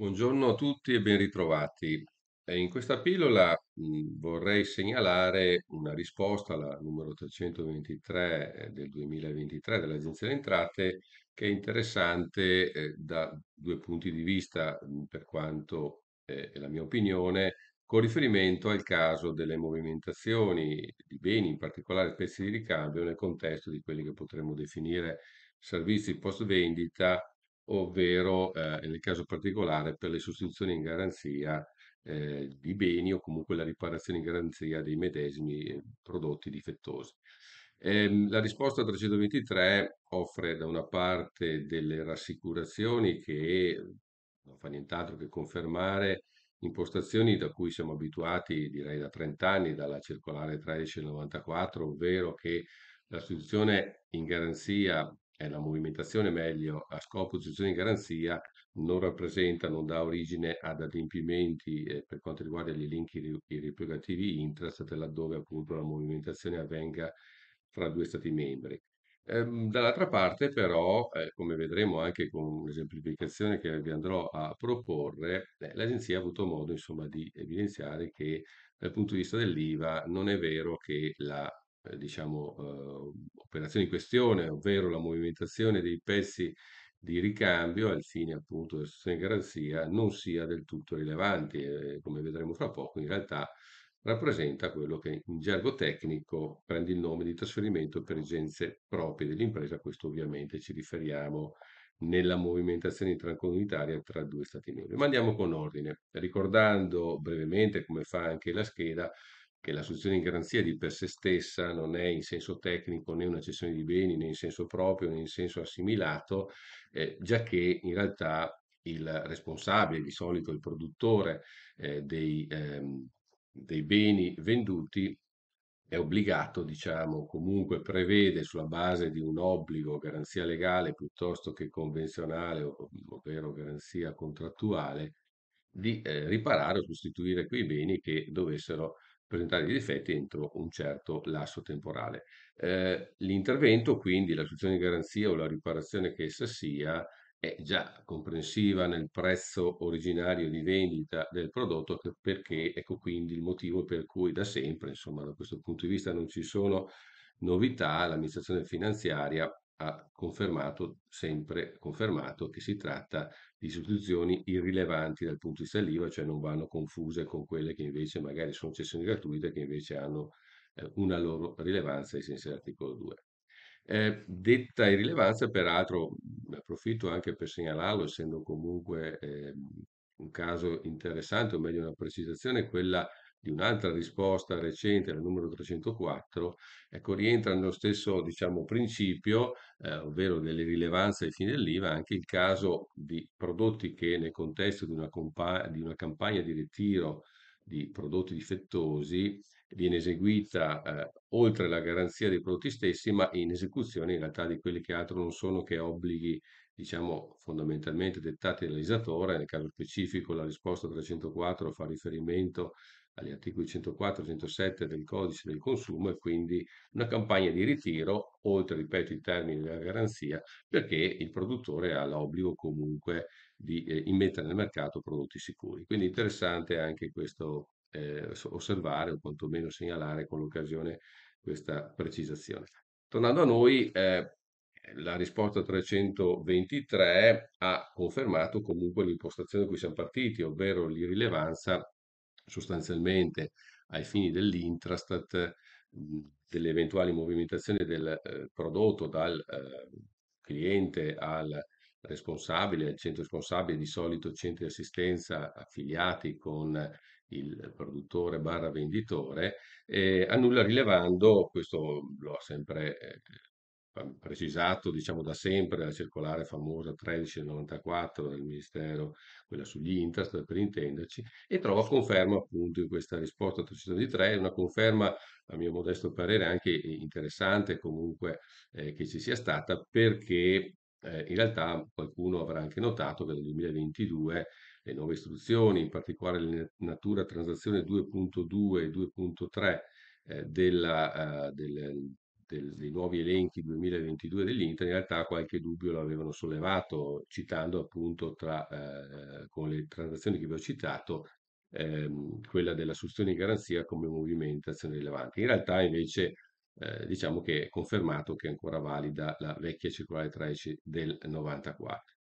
Buongiorno a tutti e ben ritrovati. In questa pillola mhmm, vorrei segnalare una risposta alla numero 323 eh, del 2023 dell'Agenzia delle Entrate che è interessante eh, da due punti di vista, mhmm, per quanto eh, è la mia opinione, con riferimento al caso delle movimentazioni di beni, in particolare pezzi di ricambio, nel contesto di quelli che potremmo definire servizi post vendita ovvero eh, nel caso particolare per le sostituzioni in garanzia eh, di beni o comunque la riparazione in garanzia dei medesimi eh, prodotti difettosi. Eh, la risposta 323 offre da una parte delle rassicurazioni che non fa nient'altro che confermare impostazioni da cui siamo abituati direi da 30 anni dalla circolare 13 del 94, ovvero che la sostituzione in garanzia e eh, la movimentazione meglio a scopo di gestione di garanzia non rappresenta, non dà origine ad adempimenti eh, per quanto riguarda gli elenchi i ripiegativi intrastate laddove appunto la movimentazione avvenga fra due stati membri. Ehm, dall'altra parte però, eh, come vedremo anche con l'esemplificazione che vi andrò a proporre, eh, l'agenzia ha avuto modo insomma di evidenziare che dal punto di vista dell'IVA non è vero che la eh, diciamo, eh, operazione in questione, ovvero la movimentazione dei pezzi di ricambio al fine appunto della sostituzione di garanzia non sia del tutto rilevante, eh, come vedremo fra poco, in realtà rappresenta quello che in gergo tecnico prende il nome di trasferimento per esigenze proprie dell'impresa, questo ovviamente ci riferiamo nella movimentazione intracomunitaria tra due stati membri. Ma andiamo con ordine, ricordando brevemente come fa anche la scheda che la soluzione in garanzia di per sé stessa non è in senso tecnico né una cessione di beni né in senso proprio né in senso assimilato, eh, già che in realtà il responsabile, di solito il produttore eh, dei, ehm, dei beni venduti, è obbligato, diciamo, comunque prevede sulla base di un obbligo, garanzia legale piuttosto che convenzionale, ovvero garanzia contrattuale, di eh, riparare o sostituire quei beni che dovessero presentare dei difetti entro un certo lasso temporale. Eh, l'intervento, quindi la soluzione di garanzia o la riparazione che essa sia, è già comprensiva nel prezzo originario di vendita del prodotto perché ecco quindi il motivo per cui da sempre, insomma, da questo punto di vista non ci sono novità, l'amministrazione finanziaria ha confermato, sempre confermato, che si tratta di istituzioni irrilevanti dal punto di vista dell'IVA, cioè non vanno confuse con quelle che invece magari sono cessioni gratuite, che invece hanno eh, una loro rilevanza ai sensi dell'articolo 2. Eh, detta irrilevanza, peraltro, ne approfitto anche per segnalarlo, essendo comunque eh, un caso interessante, o meglio una precisazione, quella di un'altra risposta recente, la numero 304, ecco, rientra nello stesso diciamo, principio, eh, ovvero delle rilevanze ai fini dell'IVA, anche il caso di prodotti che nel contesto di una, compa- di una campagna di ritiro di prodotti difettosi viene eseguita eh, oltre la garanzia dei prodotti stessi, ma in esecuzione in realtà di quelli che altro non sono che obblighi, diciamo, fondamentalmente dettati dal Nel caso specifico la risposta 304 fa riferimento agli articoli 104 e 107 del codice del consumo e quindi una campagna di ritiro, oltre, ripeto, i termini della garanzia, perché il produttore ha l'obbligo comunque di eh, immettere nel mercato prodotti sicuri. Quindi interessante anche questo eh, osservare o quantomeno segnalare con l'occasione questa precisazione. Tornando a noi, eh, la risposta 323 ha confermato comunque l'impostazione da cui siamo partiti, ovvero l'irrilevanza sostanzialmente ai fini dell'intrastat mhmm, delle eventuali movimentazioni del eh, prodotto dal eh, cliente al responsabile, al centro responsabile, di solito centri di assistenza affiliati con il produttore barra venditore, eh, a nulla rilevando, questo lo ha sempre eh, precisato diciamo da sempre la circolare famosa 1394 del Ministero, quella sugli Intrastat per intenderci, e trova conferma appunto in questa risposta 303, una conferma a mio modesto parere anche interessante comunque eh, che ci sia stata perché eh, in realtà qualcuno avrà anche notato che nel 2022 le nuove istruzioni, in particolare la natura transazione 2.2 e 2.3 eh, della, eh, del, del, dei nuovi elenchi 2022 dell'Inter, in realtà qualche dubbio l'avevano sollevato, citando appunto tra, eh, con le transazioni che vi ho citato, ehm, quella dell'assunzione di garanzia come movimentazione rilevante. In realtà invece eh, diciamo che è confermato che è ancora valida la vecchia circolare 13 del 94.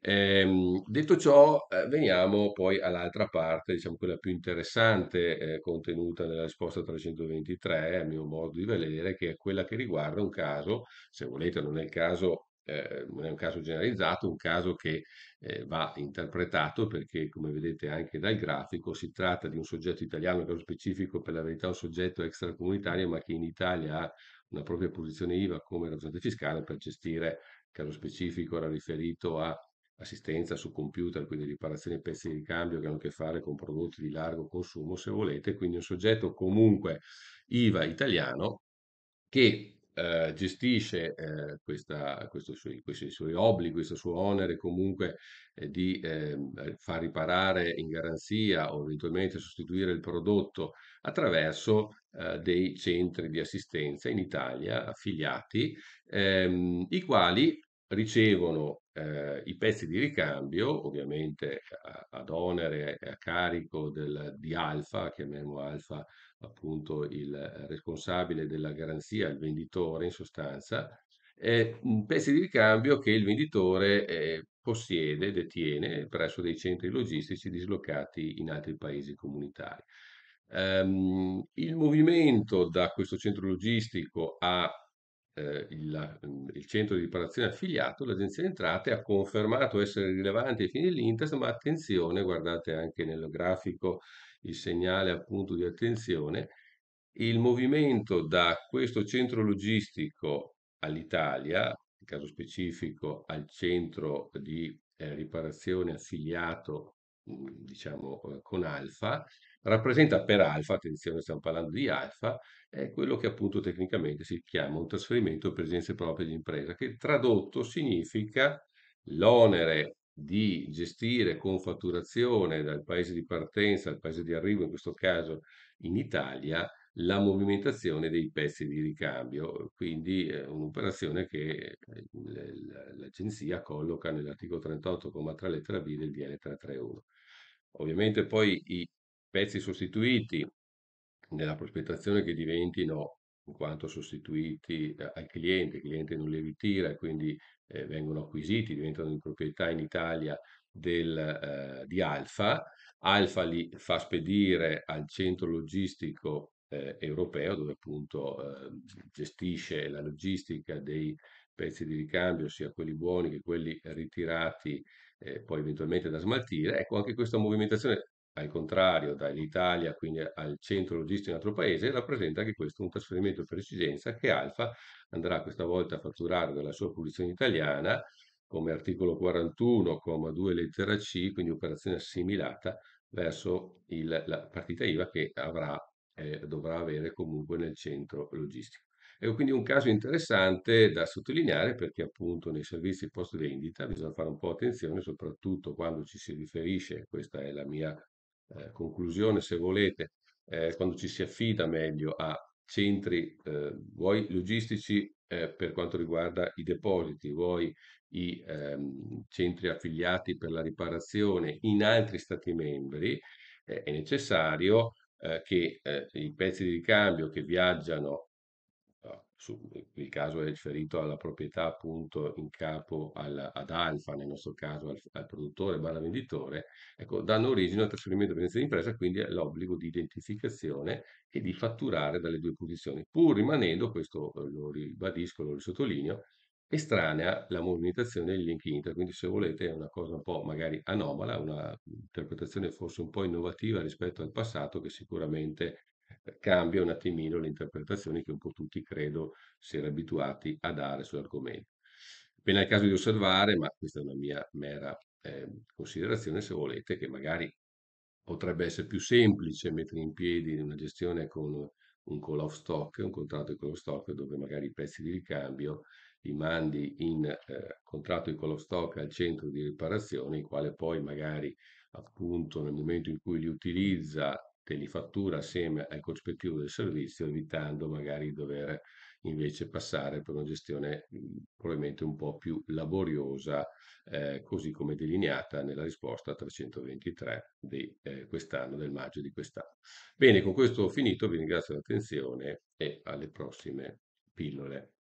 Ehm, detto ciò, eh, veniamo poi all'altra parte, diciamo quella più interessante, eh, contenuta nella risposta 323, a mio modo di vedere, che è quella che riguarda un caso, se volete non è il caso eh, non è un caso generalizzato, un caso che eh, va interpretato perché, come vedete anche dal grafico, si tratta di un soggetto italiano, nello specifico per la verità un soggetto extracomunitario, ma che in Italia ha una propria posizione IVA come rappresentante fiscale per gestire, caso specifico era riferito a assistenza su computer, quindi riparazione di pezzi di ricambio che hanno a che fare con prodotti di largo consumo, se volete, quindi un soggetto comunque IVA italiano che eh, gestisce eh, questa, suo, questi suoi obblighi, questo suo onere comunque eh, di ehm, far riparare in garanzia o eventualmente sostituire il prodotto attraverso eh, dei centri di assistenza in Italia affiliati, ehm, i quali ricevono eh, i pezzi di ricambio, ovviamente a, ad onere e a carico del, di Alfa, chiamiamo Alfa appunto il responsabile della garanzia, il venditore in sostanza, eh, pezzi di ricambio che il venditore eh, possiede, detiene presso dei centri logistici dislocati in altri paesi comunitari. Um, il movimento da questo centro logistico a eh, il, mm, il, centro di riparazione affiliato, l'agenzia di entrate ha confermato essere rilevante ai fini dell'Intas, ma attenzione, guardate anche nel grafico il segnale appunto di attenzione, il movimento da questo centro logistico all'Italia, in caso specifico al centro di eh, riparazione affiliato mm, diciamo eh, con Alfa, Rappresenta per alfa, attenzione stiamo parlando di alfa, è quello che appunto tecnicamente si chiama un trasferimento per esigenze proprie di impresa, che tradotto significa l'onere di gestire con fatturazione dal paese di partenza al paese di arrivo, in questo caso in Italia, la movimentazione dei pezzi di ricambio, quindi eh, un'operazione che eh, l'agenzia colloca nell'articolo 38,3 lettera B del DL 331. Ovviamente poi i, Pezzi sostituiti, nella prospettazione che diventino, in quanto sostituiti eh, al cliente, il cliente non li ritira e quindi, ehm, vengono acquisiti, diventano di proprietà in Italia del ehm, di Alfa. Alfa li fa spedire al centro logistico, ehm, europeo dove appunto, ehm, gestisce la logistica dei pezzi di ricambio, sia quelli buoni che quelli ritirati, ehm, poi eventualmente da smaltire. Ecco, anche questa movimentazione al contrario dall'Italia, quindi al centro logistico in altro paese, rappresenta anche questo un trasferimento per eccedenza che Alfa andrà questa volta a fatturare dalla sua posizione italiana come articolo 41,2 lettera C, quindi operazione assimilata verso il, la partita IVA che avrà, eh, dovrà avere comunque nel centro logistico. È quindi un caso interessante da sottolineare perché appunto nei servizi post vendita bisogna fare un po' attenzione, soprattutto quando ci si riferisce, questa è la mia eh, conclusione, se volete, eh, quando ci si affida meglio a centri eh, vuoi logistici eh, per quanto riguarda i depositi, vuoi i ehm, centri affiliati per la riparazione in altri stati membri, eh, è necessario eh, che eh, i pezzi di ricambio che viaggiano su, il caso è riferito alla proprietà appunto in capo al, ad Alfa, nel nostro caso al, al produttore barra venditore, ecco, danno origine al trasferimento di presenza di impresa, quindi all'obbligo di identificazione e di fatturare dalle due posizioni, pur rimanendo, questo eh, lo ribadisco, lo risottolineo, estranea la movimentazione del link inter, quindi se volete è una cosa un po' magari anomala, una interpretazione forse un po' innovativa rispetto al passato che sicuramente cambia un attimino le interpretazioni che un po' tutti, credo, si era abituati a dare sull'argomento. Appena il caso di osservare, ma questa è una mia mera eh, considerazione, se volete, che magari potrebbe essere più semplice mettere in piedi una gestione con un call of stock, un contratto di call of stock dove magari i pezzi di ricambio li mandi in eh, contratto di call of stock al centro di riparazione, il quale poi magari appunto nel momento in cui li utilizza te li fattura assieme al corrispettivo del servizio, evitando magari di dover invece passare per una gestione mhmm, probabilmente un po' più laboriosa, eh, così come delineata nella risposta 323 di eh, quest'anno, del maggio di quest'anno. Bene, con questo ho finito, vi ringrazio dell'attenzione e alle prossime pillole.